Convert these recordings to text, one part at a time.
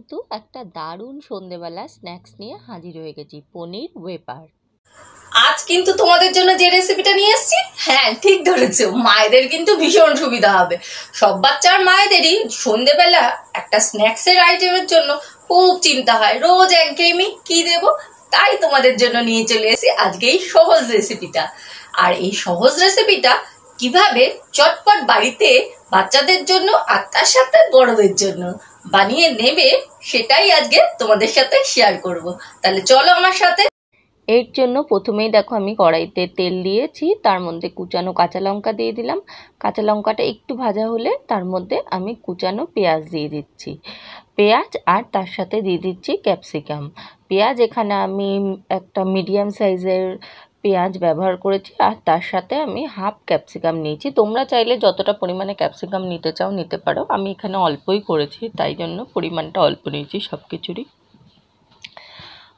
কিন্তু একটা দারুণ সন্ধেবেলা স্ন্যাক্স নিয়ে হাজির হয়ে গেছি পনির ওয়েপার আজ কিন্তু তোমাদের জন্য যে রেসিপিটা নিয়ে এসেছি হ্যাঁ ঠিক ধরেছো মায়েদের কিন্তু ভীষণ সুবিধা হবে সব বাচ্চার মায়েদেরই সন্ধেবেলা একটা স্ন্যাক্সের আইটেমের জন্য খুব চিন্তা হয় রোজ একঘেয়েমি কি দেব তাই তোমাদের জন্য নিয়ে চলে এসেছি আজকে এই সহজ রেসিপিটা আর এই সহজ রেসিপিটা কিভাবে চটপট বাড়িতে বাচ্চাদের জন্য আর তার সাথে বড়দের জন্য বানিয়ে নেবে সেটাই আজকে তোমাদের সাথে শেয়ার করব তাহলে চলো আমার সাথে এর জন্য প্রথমেই দেখো আমি কড়াইতে তেল দিয়েছি তার মধ্যে কুচানো কাঁচা লঙ্কা দিয়ে দিলাম কাঁচা লঙ্কাটা একটু ভাজা হলে তার মধ্যে আমি কুচানো পেঁয়াজ দিয়ে দিচ্ছি পেঁয়াজ আর তার সাথে দিয়ে দিচ্ছি ক্যাপসিকাম পেঁয়াজ এখানে আমি একটা মিডিয়াম সাইজের পেঁয়াজ ব্যবহার করেছি আর তার সাথে আমি হাফ ক্যাপসিকাম নিয়েছি তোমরা চাইলে যতটা পরিমাণে ক্যাপসিকাম নিতে চাও নিতে পারো আমি এখানে অল্পই করেছি তাই জন্য পরিমাণটা অল্প নিয়েছি সব কিছুরই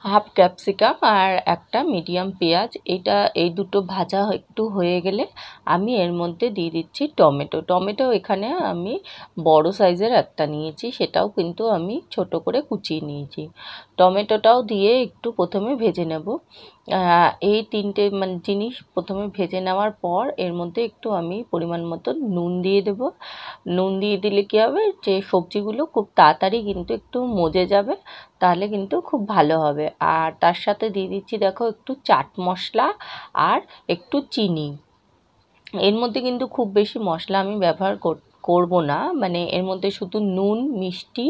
হাফ ক্যাপসিকাম আর একটা মিডিয়াম পেঁয়াজ এটা এই দুটো ভাজা একটু হয়ে গেলে আমি এর মধ্যে দিয়ে দিচ্ছি টমেটো টমেটো এখানে আমি বড় সাইজের একটা নিয়েছি সেটাও কিন্তু আমি ছোট করে কুচিয়ে নিয়েছি টমেটোটাও দিয়ে একটু প্রথমে ভেজে নেব এই তিনটে মানে জিনিস প্রথমে ভেজে নেওয়ার পর এর মধ্যে একটু আমি পরিমাণ মতো নুন দিয়ে দেব নুন দিয়ে দিলে কী হবে যে সবজিগুলো খুব তাড়াতাড়ি কিন্তু একটু মজে যাবে তাহলে কিন্তু খুব ভালো হবে আর তার সাথে দিয়ে দিচ্ছি দেখো একটু চাট মশলা আর একটু চিনি এর মধ্যে কিন্তু খুব বেশি মশলা আমি ব্যবহার কর করবো না মানে এর মধ্যে শুধু নুন মিষ্টি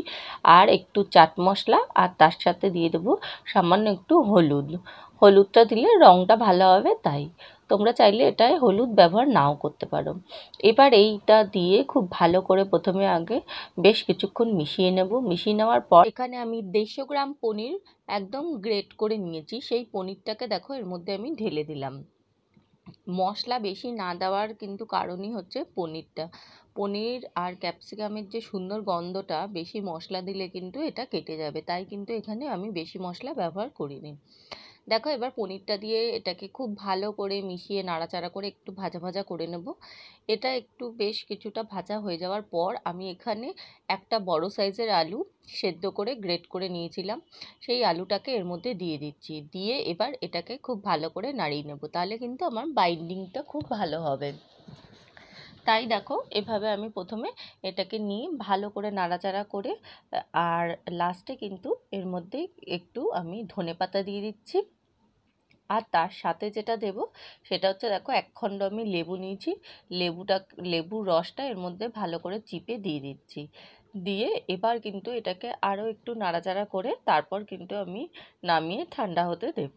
আর একটু চাট মশলা আর তার সাথে দিয়ে দেবো সামান্য একটু হলুদ হলুদটা দিলে রঙটা ভালো হবে তাই তোমরা চাইলে এটায় হলুদ ব্যবহার নাও করতে পারো এবার এইটা দিয়ে খুব ভালো করে প্রথমে আগে বেশ কিছুক্ষণ মিশিয়ে নেব মিশিয়ে নেওয়ার পর এখানে আমি দেড়শো গ্রাম পনির একদম গ্রেট করে নিয়েছি সেই পনিরটাকে দেখো এর মধ্যে আমি ঢেলে দিলাম মশলা বেশি না দেওয়ার কিন্তু কারণই হচ্ছে পনিরটা পনির আর ক্যাপসিকামের যে সুন্দর গন্ধটা বেশি মশলা দিলে কিন্তু এটা কেটে যাবে তাই কিন্তু এখানে আমি বেশি মশলা ব্যবহার করিনি দেখো এবার পনিরটা দিয়ে এটাকে খুব ভালো করে মিশিয়ে নাড়াচাড়া করে একটু ভাজা ভাজা করে নেব এটা একটু বেশ কিছুটা ভাজা হয়ে যাওয়ার পর আমি এখানে একটা বড় সাইজের আলু সেদ্ধ করে গ্রেট করে নিয়েছিলাম সেই আলুটাকে এর মধ্যে দিয়ে দিচ্ছি দিয়ে এবার এটাকে খুব ভালো করে নাড়িয়ে নেব তাহলে কিন্তু আমার বাইন্ডিংটা খুব ভালো হবে তাই দেখো এভাবে আমি প্রথমে এটাকে নিয়ে ভালো করে নাড়াচাড়া করে আর লাস্টে কিন্তু এর মধ্যে একটু আমি ধনে পাতা দিয়ে দিচ্ছি আর তার সাথে যেটা দেব সেটা হচ্ছে দেখো একখণ্ড আমি লেবু নিয়েছি লেবুটা লেবুর রসটা এর মধ্যে ভালো করে চিপে দিয়ে দিচ্ছি দিয়ে এবার কিন্তু এটাকে আরও একটু নাড়াচাড়া করে তারপর কিন্তু আমি নামিয়ে ঠান্ডা হতে দেব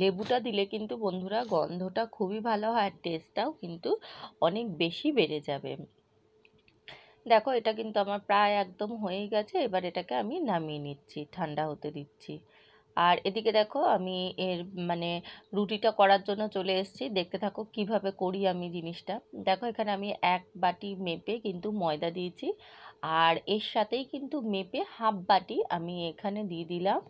লেবুটা দিলে কিন্তু বন্ধুরা গন্ধটা খুবই ভালো হয় আর টেস্টটাও কিন্তু অনেক বেশি বেড়ে যাবে দেখো এটা কিন্তু আমার প্রায় একদম হয়ে গেছে এবার এটাকে আমি নামিয়ে নিচ্ছি ঠান্ডা হতে দিচ্ছি আর এদিকে দেখো আমি এর মানে রুটিটা করার জন্য চলে এসেছি দেখতে থাকো কিভাবে করি আমি জিনিসটা দেখো এখানে আমি এক বাটি মেপে কিন্তু ময়দা দিয়েছি আর এর সাথেই কিন্তু মেপে হাফ বাটি আমি এখানে দিয়ে দিলাম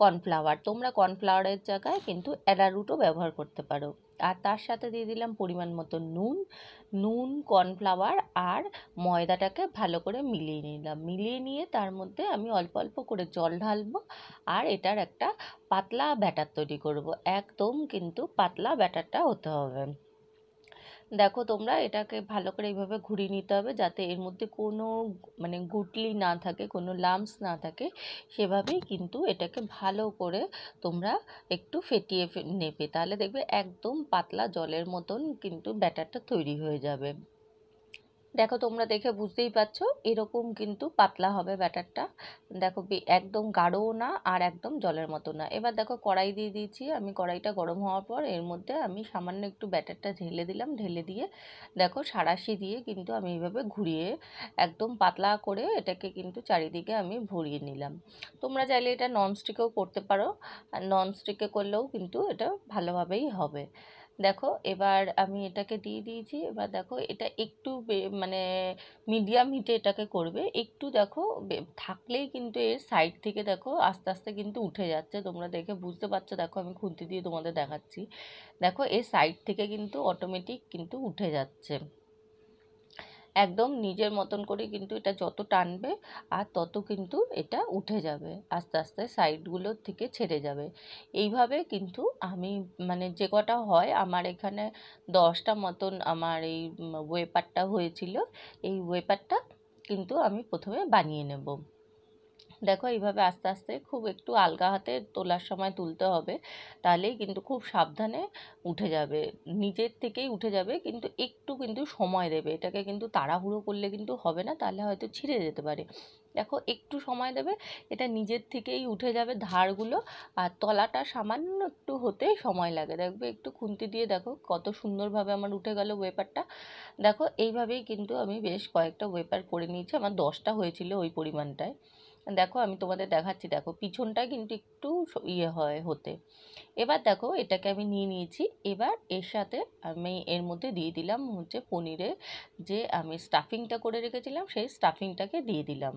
কর্নফ্লাওয়ার তোমরা কর্নফ্লাওয়ারের জায়গায় কিন্তু অ্যারারুটও ব্যবহার করতে পারো আর তার সাথে দিয়ে দিলাম পরিমাণ মতো নুন নুন কর্নফ্লাওয়ার আর ময়দাটাকে ভালো করে মিলিয়ে নিলাম মিলিয়ে নিয়ে তার মধ্যে আমি অল্প অল্প করে জল ঢালবো আর এটার একটা পাতলা ব্যাটার তৈরি করব একদম কিন্তু পাতলা ব্যাটারটা হতে হবে দেখো তোমরা এটাকে ভালো করে এইভাবে ঘুরিয়ে নিতে হবে যাতে এর মধ্যে কোনো মানে গুটলি না থাকে কোনো লামস না থাকে সেভাবেই কিন্তু এটাকে ভালো করে তোমরা একটু ফেটিয়ে নেবে তাহলে দেখবে একদম পাতলা জলের মতন কিন্তু ব্যাটারটা তৈরি হয়ে যাবে দেখো তোমরা দেখে বুঝতেই পারছো এরকম কিন্তু পাতলা হবে ব্যাটারটা দেখো একদম গাঢ়ও না আর একদম জলের মতো না এবার দেখো কড়াই দিয়ে দিয়েছি আমি কড়াইটা গরম হওয়ার পর এর মধ্যে আমি সামান্য একটু ব্যাটারটা ঢেলে দিলাম ঢেলে দিয়ে দেখো সারাশি দিয়ে কিন্তু আমি এইভাবে ঘুরিয়ে একদম পাতলা করে এটাকে কিন্তু চারিদিকে আমি ভরিয়ে নিলাম তোমরা চাইলে এটা ননস্টিকেও করতে পারো আর ননস্টিকে করলেও কিন্তু এটা ভালোভাবেই হবে দেখো এবার আমি এটাকে দিয়ে দিয়েছি এবার দেখো এটা একটু মানে মিডিয়াম হিটে এটাকে করবে একটু দেখো থাকলেই কিন্তু এর সাইড থেকে দেখো আস্তে আস্তে কিন্তু উঠে যাচ্ছে তোমরা দেখে বুঝতে পারছো দেখো আমি খুন্তি দিয়ে তোমাদের দেখাচ্ছি দেখো এর সাইড থেকে কিন্তু অটোমেটিক কিন্তু উঠে যাচ্ছে একদম নিজের মতন করে কিন্তু এটা যত টানবে আর তত কিন্তু এটা উঠে যাবে আস্তে আস্তে সাইডগুলোর থেকে ছেড়ে যাবে এইভাবে কিন্তু আমি মানে যে কটা হয় আমার এখানে দশটা মতন আমার এই ওয়েপারটা হয়েছিল এই ওয়েপারটা কিন্তু আমি প্রথমে বানিয়ে নেব দেখো এইভাবে আস্তে আস্তে খুব একটু আলগা হাতে তোলার সময় তুলতে হবে তাহলেই কিন্তু খুব সাবধানে উঠে যাবে নিজের থেকেই উঠে যাবে কিন্তু একটু কিন্তু সময় দেবে এটাকে কিন্তু তাড়াহুড়ো করলে কিন্তু হবে না তাহলে হয়তো ছিঁড়ে যেতে পারে দেখো একটু সময় দেবে এটা নিজের থেকেই উঠে যাবে ধারগুলো আর তলাটা সামান্য একটু হতে সময় লাগে দেখবে একটু খুন্তি দিয়ে দেখো কত সুন্দরভাবে আমার উঠে গেল ওয়েপারটা দেখো এইভাবেই কিন্তু আমি বেশ কয়েকটা ওয়েপার করে নিয়েছি আমার দশটা হয়েছিল ওই পরিমাণটায় দেখো আমি তোমাদের দেখাচ্ছি দেখো পিছনটা কিন্তু একটু ইয়ে হয় হতে এবার দেখো এটাকে আমি নিয়ে নিয়েছি এবার এর সাথে আমি এর মধ্যে দিয়ে দিলাম হচ্ছে পনিরের যে আমি স্টাফিংটা করে রেখেছিলাম সেই স্টাফিংটাকে দিয়ে দিলাম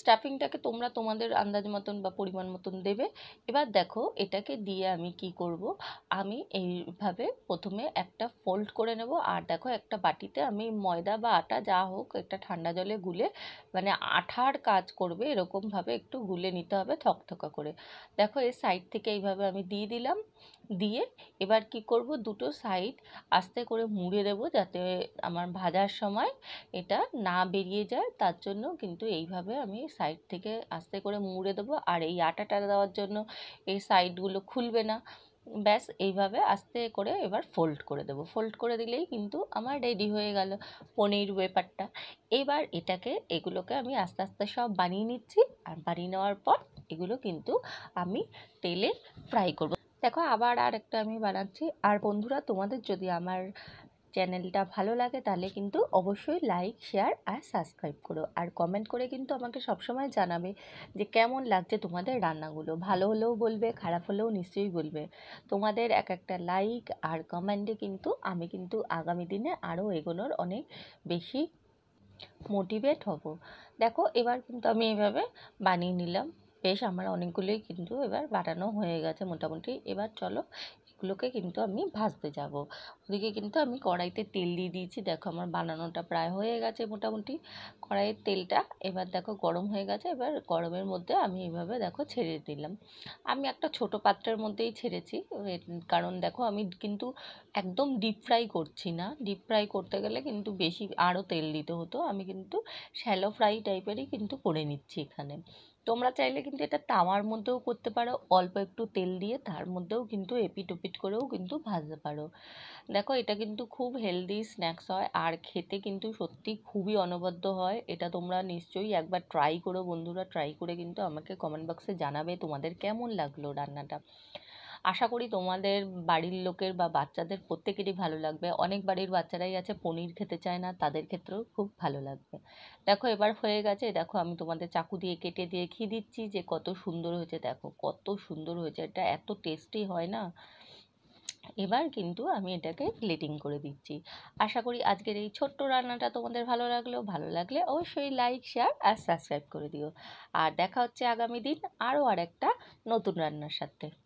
স্টাফিংটাকে তোমরা তোমাদের আন্দাজ মতন বা পরিমাণ মতন দেবে এবার দেখো এটাকে দিয়ে আমি কি করব আমি এইভাবে প্রথমে একটা ফোল্ড করে নেব আর দেখো একটা বাটিতে আমি ময়দা বা আটা যা হোক একটা ঠান্ডা জলে গুলে মানে আঠার কাজ করবে এরকমভাবে একটু গুলে নিতে হবে থকথকা করে দেখো এর সাইড থেকে এইভাবে আমি দিয়ে দিলাম দিয়ে এবার কি করব দুটো সাইড আস্তে করে মুড়ে দেব যাতে আমার ভাজার সময় এটা না বেরিয়ে যায় তার জন্য কিন্তু এইভাবে আমি সাইড থেকে আস্তে করে মুড়ে দেব আর এই আটাটা দেওয়ার জন্য এই সাইডগুলো খুলবে না ব্যাস এইভাবে আস্তে করে এবার ফোল্ড করে দেব ফোল্ড করে দিলেই কিন্তু আমার রেডি হয়ে গেল পনির ওয়েপারটা এবার এটাকে এগুলোকে আমি আস্তে আস্তে সব বানিয়ে নিচ্ছি আর বানিয়ে নেওয়ার পর এগুলো কিন্তু আমি তেলে ফ্রাই করব দেখো আবার আর একটা আমি বানাচ্ছি আর বন্ধুরা তোমাদের যদি আমার চ্যানেলটা ভালো লাগে তাহলে কিন্তু অবশ্যই লাইক শেয়ার আর সাবস্ক্রাইব করো আর কমেন্ট করে কিন্তু আমাকে সবসময় জানাবে যে কেমন লাগছে তোমাদের রান্নাগুলো ভালো হলেও বলবে খারাপ হলেও নিশ্চয়ই বলবে তোমাদের এক একটা লাইক আর কমেন্টে কিন্তু আমি কিন্তু আগামী দিনে আরও এগোনোর অনেক বেশি মোটিভেট হব দেখো এবার কিন্তু আমি এভাবে বানিয়ে নিলাম বেশ আমার অনেকগুলোই কিন্তু এবার বাটানো হয়ে গেছে মোটামুটি এবার চলো এগুলোকে কিন্তু আমি ভাজতে যাব ওদিকে কিন্তু আমি কড়াইতে তেল দিয়ে দিয়েছি দেখো আমার বানানোটা প্রায় হয়ে গেছে মোটামুটি কড়াইয়ের তেলটা এবার দেখো গরম হয়ে গেছে এবার গরমের মধ্যে আমি এভাবে দেখো ছেড়ে দিলাম আমি একটা ছোট পাত্রের মধ্যেই ছেড়েছি কারণ দেখো আমি কিন্তু একদম ডিপ ফ্রাই করছি না ডিপ ফ্রাই করতে গেলে কিন্তু বেশি আরও তেল দিতে হতো আমি কিন্তু শ্যালো ফ্রাই টাইপেরই কিন্তু করে নিচ্ছি এখানে তোমরা চাইলে কিন্তু এটা তাওয়ার মধ্যেও করতে পারো অল্প একটু তেল দিয়ে তার মধ্যেও কিন্তু এপিট ওপিট করেও কিন্তু ভাজতে পারো দেখো এটা কিন্তু খুব হেলদি স্ন্যাক্স হয় আর খেতে কিন্তু সত্যি খুবই অনবদ্য হয় এটা তোমরা নিশ্চয়ই একবার ট্রাই করো বন্ধুরা ট্রাই করে কিন্তু আমাকে কমেন্ট বক্সে জানাবে তোমাদের কেমন লাগলো রান্নাটা আশা করি তোমাদের বাড়ির লোকের বা বাচ্চাদের প্রত্যেকেরই ভালো লাগবে অনেক বাড়ির বাচ্চারাই আছে পনির খেতে চায় না তাদের ক্ষেত্রেও খুব ভালো লাগবে দেখো এবার হয়ে গেছে দেখো আমি তোমাদের চাকু দিয়ে কেটে দেখিয়ে দিচ্ছি যে কত সুন্দর হয়েছে দেখো কত সুন্দর হয়েছে এটা এত টেস্টি হয় না এবার কিন্তু আমি এটাকে প্লেটিং করে দিচ্ছি আশা করি আজকের এই ছোট্ট রান্নাটা তোমাদের ভালো লাগলো ভালো লাগলে অবশ্যই লাইক শেয়ার আর সাবস্ক্রাইব করে দিও আর দেখা হচ্ছে আগামী দিন আরও আর একটা নতুন রান্নার সাথে